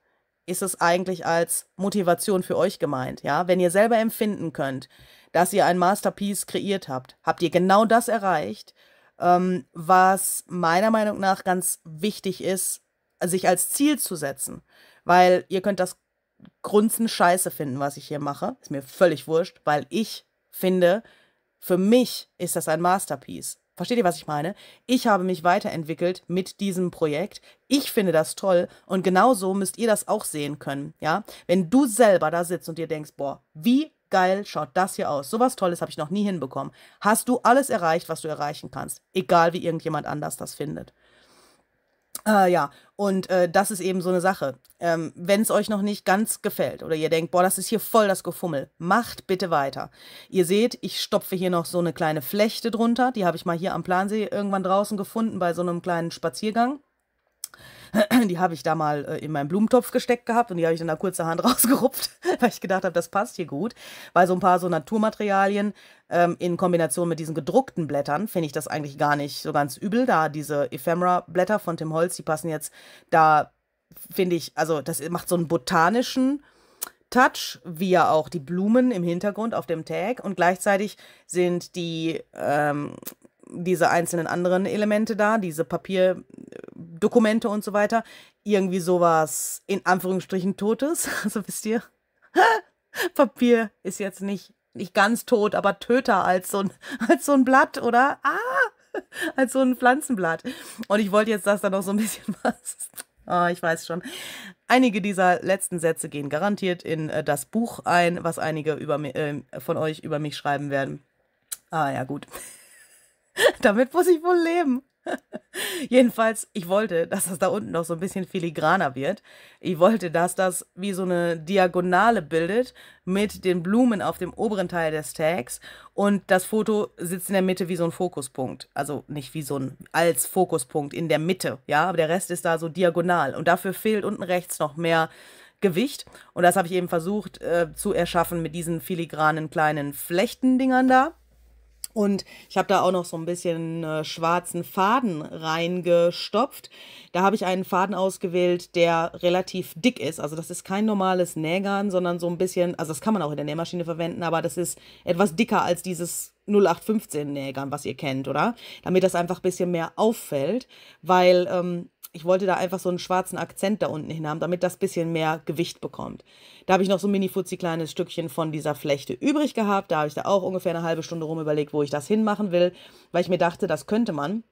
ist es eigentlich als Motivation für euch gemeint, ja? Wenn ihr selber empfinden könnt, dass ihr ein Masterpiece kreiert habt, habt ihr genau das erreicht, ähm, was meiner Meinung nach ganz wichtig ist, sich als Ziel zu setzen. Weil ihr könnt das Grunzen scheiße finden, was ich hier mache. Ist mir völlig wurscht, weil ich finde, für mich ist das ein Masterpiece. Versteht ihr, was ich meine? Ich habe mich weiterentwickelt mit diesem Projekt. Ich finde das toll und genauso müsst ihr das auch sehen können, ja? Wenn du selber da sitzt und dir denkst, boah, wie geil schaut das hier aus. Sowas Tolles habe ich noch nie hinbekommen. Hast du alles erreicht, was du erreichen kannst, egal wie irgendjemand anders das findet. Äh, ja, und äh, das ist eben so eine Sache. Ähm, Wenn es euch noch nicht ganz gefällt oder ihr denkt, boah, das ist hier voll das Gefummel, macht bitte weiter. Ihr seht, ich stopfe hier noch so eine kleine Flechte drunter. Die habe ich mal hier am Plansee irgendwann draußen gefunden bei so einem kleinen Spaziergang. die habe ich da mal äh, in meinen Blumentopf gesteckt gehabt und die habe ich dann da kurzerhand rausgerupft, weil ich gedacht habe, das passt hier gut. Weil so ein paar so Naturmaterialien ähm, in Kombination mit diesen gedruckten Blättern finde ich das eigentlich gar nicht so ganz übel. Da diese Ephemera-Blätter von Tim Holz, die passen jetzt da, finde ich, also das macht so einen botanischen. Touch, wie ja auch die Blumen im Hintergrund auf dem Tag und gleichzeitig sind die ähm, diese einzelnen anderen Elemente da, diese Papierdokumente und so weiter, irgendwie sowas in Anführungsstrichen Totes. Also wisst ihr, Papier ist jetzt nicht, nicht ganz tot, aber töter als so ein, als so ein Blatt, oder? Ah! Als so ein Pflanzenblatt. Und ich wollte jetzt, dass da noch so ein bisschen was. Oh, ich weiß schon. Einige dieser letzten Sätze gehen garantiert in äh, das Buch ein, was einige über, äh, von euch über mich schreiben werden. Ah ja, gut. Damit muss ich wohl leben. Jedenfalls, ich wollte, dass das da unten noch so ein bisschen filigraner wird. Ich wollte, dass das wie so eine Diagonale bildet mit den Blumen auf dem oberen Teil des Tags und das Foto sitzt in der Mitte wie so ein Fokuspunkt. Also nicht wie so ein als Fokuspunkt in der Mitte, ja, aber der Rest ist da so diagonal und dafür fehlt unten rechts noch mehr Gewicht und das habe ich eben versucht äh, zu erschaffen mit diesen filigranen kleinen Flechtendingern da. Und ich habe da auch noch so ein bisschen äh, schwarzen Faden reingestopft. Da habe ich einen Faden ausgewählt, der relativ dick ist. Also das ist kein normales Nägern, sondern so ein bisschen, also das kann man auch in der Nähmaschine verwenden, aber das ist etwas dicker als dieses 0815 Nägern, was ihr kennt, oder? Damit das einfach ein bisschen mehr auffällt, weil ähm, ich wollte da einfach so einen schwarzen Akzent da unten hin haben, damit das ein bisschen mehr Gewicht bekommt. Da habe ich noch so ein mini-futzi kleines Stückchen von dieser Flechte übrig gehabt. Da habe ich da auch ungefähr eine halbe Stunde rum überlegt, wo ich das hinmachen will, weil ich mir dachte, das könnte man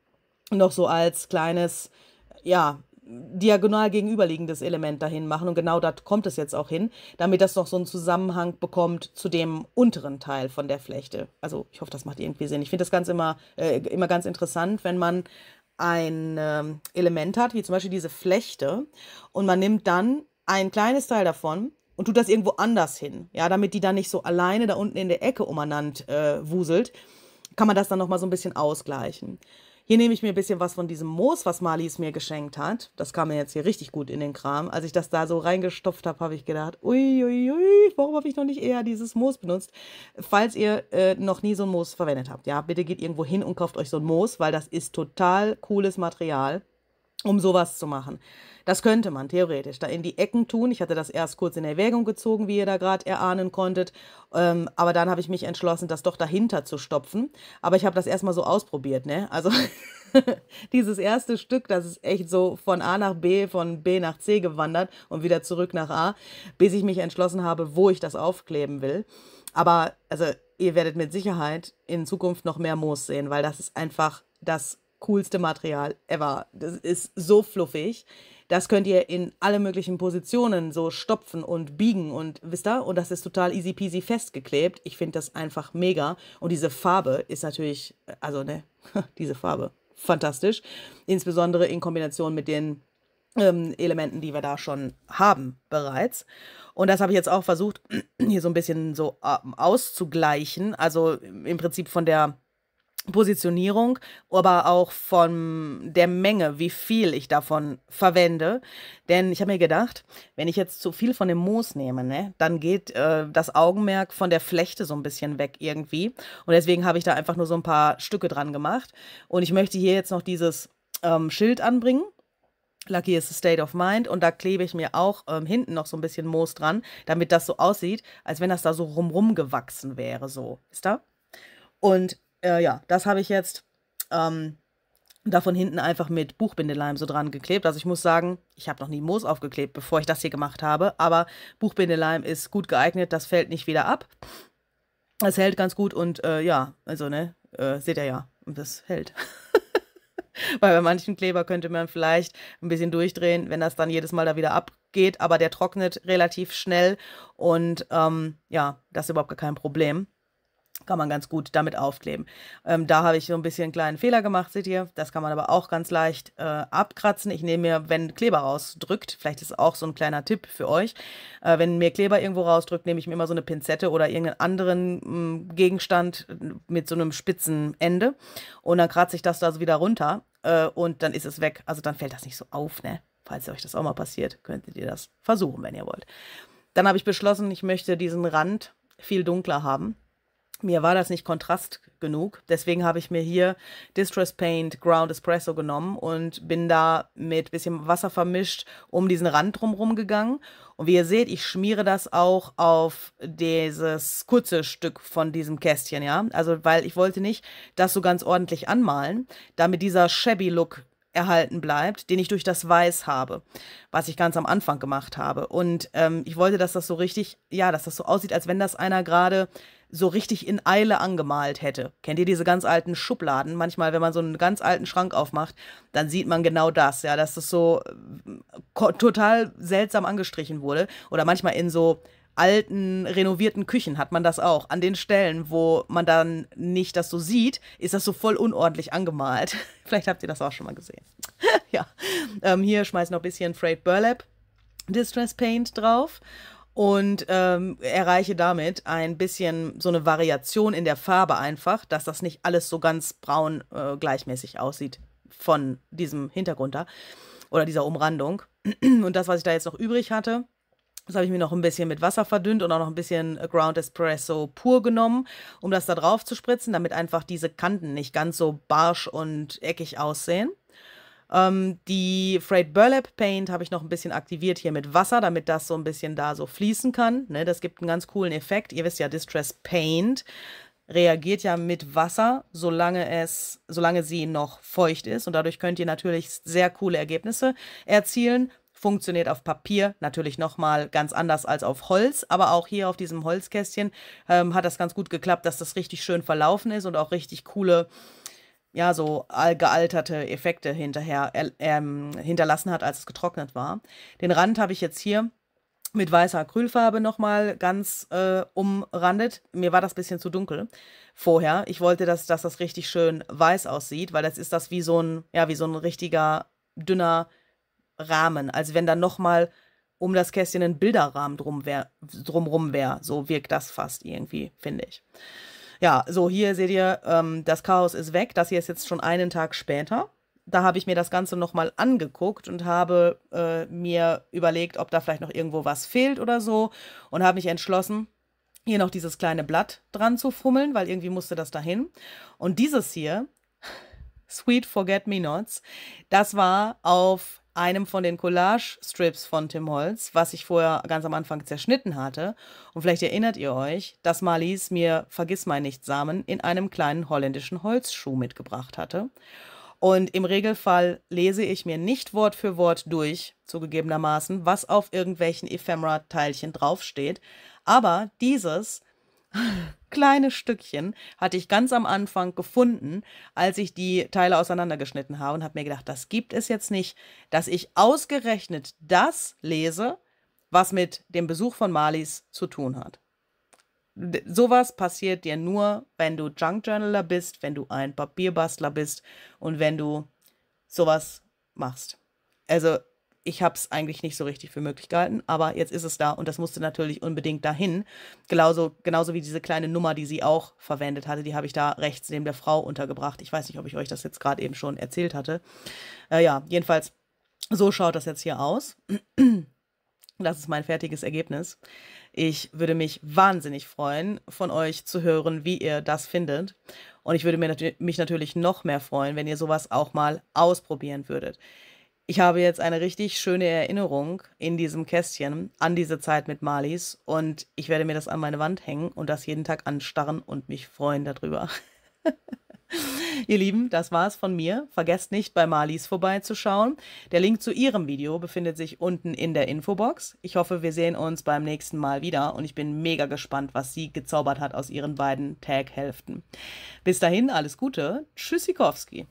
noch so als kleines, ja, diagonal gegenüberliegendes Element dahin machen. Und genau da kommt es jetzt auch hin, damit das noch so einen Zusammenhang bekommt zu dem unteren Teil von der Flechte. Also ich hoffe, das macht irgendwie Sinn. Ich finde das ganz immer, äh, immer ganz interessant, wenn man ein ähm, Element hat, wie zum Beispiel diese Flechte, und man nimmt dann ein kleines Teil davon und tut das irgendwo anders hin, ja, damit die dann nicht so alleine da unten in der Ecke umeinander äh, wuselt, kann man das dann nochmal so ein bisschen ausgleichen. Hier nehme ich mir ein bisschen was von diesem Moos, was Marlies mir geschenkt hat. Das kam mir jetzt hier richtig gut in den Kram. Als ich das da so reingestopft habe, habe ich gedacht, uiuiui, ui, ui, warum habe ich noch nicht eher dieses Moos benutzt? Falls ihr äh, noch nie so ein Moos verwendet habt, ja, bitte geht irgendwo hin und kauft euch so ein Moos, weil das ist total cooles Material um sowas zu machen. Das könnte man theoretisch da in die Ecken tun. Ich hatte das erst kurz in Erwägung gezogen, wie ihr da gerade erahnen konntet. Ähm, aber dann habe ich mich entschlossen, das doch dahinter zu stopfen. Aber ich habe das erstmal so ausprobiert, ne? Also dieses erste Stück, das ist echt so von A nach B, von B nach C gewandert und wieder zurück nach A, bis ich mich entschlossen habe, wo ich das aufkleben will. Aber also ihr werdet mit Sicherheit in Zukunft noch mehr Moos sehen, weil das ist einfach das coolste Material ever. Das ist so fluffig. Das könnt ihr in alle möglichen Positionen so stopfen und biegen und wisst ihr, und das ist total easy peasy festgeklebt. Ich finde das einfach mega. Und diese Farbe ist natürlich, also ne, diese Farbe, fantastisch. Insbesondere in Kombination mit den ähm, Elementen, die wir da schon haben bereits. Und das habe ich jetzt auch versucht, hier so ein bisschen so ähm, auszugleichen. Also im Prinzip von der Positionierung, aber auch von der Menge, wie viel ich davon verwende. Denn ich habe mir gedacht, wenn ich jetzt zu viel von dem Moos nehme, ne, dann geht äh, das Augenmerk von der Flechte so ein bisschen weg irgendwie. Und deswegen habe ich da einfach nur so ein paar Stücke dran gemacht. Und ich möchte hier jetzt noch dieses ähm, Schild anbringen. Lucky is the State of Mind und da klebe ich mir auch ähm, hinten noch so ein bisschen Moos dran, damit das so aussieht, als wenn das da so rumrum gewachsen wäre, so, ist da? Und äh, ja, das habe ich jetzt ähm, davon hinten einfach mit Buchbindeleim so dran geklebt. Also ich muss sagen, ich habe noch nie Moos aufgeklebt, bevor ich das hier gemacht habe, aber Buchbindeleim ist gut geeignet, das fällt nicht wieder ab. Es hält ganz gut und äh, ja, also ne, äh, seht ihr ja, das hält. Weil bei manchen Kleber könnte man vielleicht ein bisschen durchdrehen, wenn das dann jedes Mal da wieder abgeht, aber der trocknet relativ schnell und ähm, ja, das ist überhaupt gar kein Problem kann man ganz gut damit aufkleben. Ähm, da habe ich so ein bisschen einen kleinen Fehler gemacht, seht ihr. Das kann man aber auch ganz leicht äh, abkratzen. Ich nehme mir, wenn Kleber rausdrückt, vielleicht ist auch so ein kleiner Tipp für euch, äh, wenn mir Kleber irgendwo rausdrückt, nehme ich mir immer so eine Pinzette oder irgendeinen anderen mh, hm, Gegenstand äh, mit so einem spitzen Ende und dann kratze ich das da so wieder runter äh, und dann ist es weg. Also dann fällt das nicht so auf, ne? Falls euch das auch mal passiert, könntet ihr das versuchen, wenn ihr wollt. Dann habe ich beschlossen, ich möchte diesen Rand viel dunkler haben mir war das nicht Kontrast genug. Deswegen habe ich mir hier Distress Paint Ground Espresso genommen und bin da mit bisschen Wasser vermischt um diesen Rand drumherum gegangen. Und wie ihr seht, ich schmiere das auch auf dieses kurze Stück von diesem Kästchen, ja. Also, weil ich wollte nicht das so ganz ordentlich anmalen, damit dieser shabby Look erhalten bleibt, den ich durch das Weiß habe, was ich ganz am Anfang gemacht habe. Und ähm, ich wollte, dass das so richtig, ja, dass das so aussieht, als wenn das einer gerade so richtig in Eile angemalt hätte. Kennt ihr diese ganz alten Schubladen? Manchmal, wenn man so einen ganz alten Schrank aufmacht, dann sieht man genau das, ja, dass das so äh, total seltsam angestrichen wurde. Oder manchmal in so alten, renovierten Küchen hat man das auch. An den Stellen, wo man dann nicht das so sieht, ist das so voll unordentlich angemalt. Vielleicht habt ihr das auch schon mal gesehen. ja, ähm, hier schmeißt noch ein bisschen Freight Burlap Distress Paint drauf und ähm, erreiche damit ein bisschen so eine Variation in der Farbe einfach, dass das nicht alles so ganz braun äh, gleichmäßig aussieht von diesem Hintergrund da oder dieser Umrandung. Und das, was ich da jetzt noch übrig hatte, das habe ich mir noch ein bisschen mit Wasser verdünnt und auch noch ein bisschen Ground Espresso pur genommen, um das da drauf zu spritzen, damit einfach diese Kanten nicht ganz so barsch und eckig aussehen. Ähm, die Frayed Burlap Paint habe ich noch ein bisschen aktiviert hier mit Wasser, damit das so ein bisschen da so fließen kann. Ne, das gibt einen ganz coolen Effekt. Ihr wisst ja, Distress Paint reagiert ja mit Wasser, solange es, solange sie noch feucht ist. Und dadurch könnt ihr natürlich sehr coole Ergebnisse erzielen funktioniert auf Papier natürlich nochmal ganz anders als auf Holz, aber auch hier auf diesem Holzkästchen ähm, hat das ganz gut geklappt, dass das richtig schön verlaufen ist und auch richtig coole, ja, so gealterte Effekte hinterher ähm, hinterlassen hat, als es getrocknet war. Den Rand habe ich jetzt hier mit weißer Acrylfarbe nochmal ganz äh, umrandet. Mir war das bisschen zu dunkel vorher. Ich wollte, dass, dass das richtig schön weiß aussieht, weil das ist das wie so ein, ja, wie so ein richtiger, dünner Rahmen, als wenn dann nochmal um das Kästchen ein Bilderrahmen drum wär, drumrum wäre. So wirkt das fast irgendwie, finde ich. Ja, so hier seht ihr, ähm, das Chaos ist weg. Das hier ist jetzt schon einen Tag später. Da habe ich mir das Ganze nochmal angeguckt und habe äh, mir überlegt, ob da vielleicht noch irgendwo was fehlt oder so und habe mich entschlossen, hier noch dieses kleine Blatt dran zu fummeln, weil irgendwie musste das dahin. Und dieses hier, Sweet Forget Me Nots, das war auf einem von den Collage-Strips von Tim Holz, was ich vorher ganz am Anfang zerschnitten hatte. Und vielleicht erinnert ihr euch, dass Marlies mir Vergissmeinnichtsamen in einem kleinen holländischen Holzschuh mitgebracht hatte. Und im Regelfall lese ich mir nicht Wort für Wort durch, zugegebenermaßen, was auf irgendwelchen Ephemera-Teilchen draufsteht. Aber dieses kleine Stückchen hatte ich ganz am Anfang gefunden, als ich die Teile auseinandergeschnitten habe und habe mir gedacht, das gibt es jetzt nicht, dass ich ausgerechnet das lese, was mit dem Besuch von Marlies zu tun hat. sowas passiert dir nur, wenn du Junk Journaler bist, wenn du ein Papierbastler bist und wenn du sowas machst. Also ich habe es eigentlich nicht so richtig für möglich gehalten, aber jetzt ist es da und das musste natürlich unbedingt dahin. Genauso, genauso wie diese kleine Nummer, die sie auch verwendet hatte, die habe ich da rechts neben der Frau untergebracht. Ich weiß nicht, ob ich euch das jetzt gerade eben schon erzählt hatte. Äh, ja, jedenfalls, so schaut das jetzt hier aus. Das ist mein fertiges Ergebnis. Ich würde mich wahnsinnig freuen, von euch zu hören, wie ihr das findet. Und ich würde nat mich natürlich noch mehr freuen, wenn ihr sowas auch mal ausprobieren würdet ich habe jetzt eine richtig schöne Erinnerung in diesem Kästchen an diese Zeit mit Marlies und ich werde mir das an meine Wand hängen und das jeden Tag anstarren und mich freuen darüber. Ihr Lieben, das war's von mir. Vergesst nicht, bei Marlies vorbeizuschauen. Der Link zu ihrem Video befindet sich unten in der Infobox. Ich hoffe, wir sehen uns beim nächsten Mal wieder und ich bin mega gespannt, was sie gezaubert hat aus ihren beiden Tag-Hälften. Bis dahin, alles Gute. Tschüssikowski.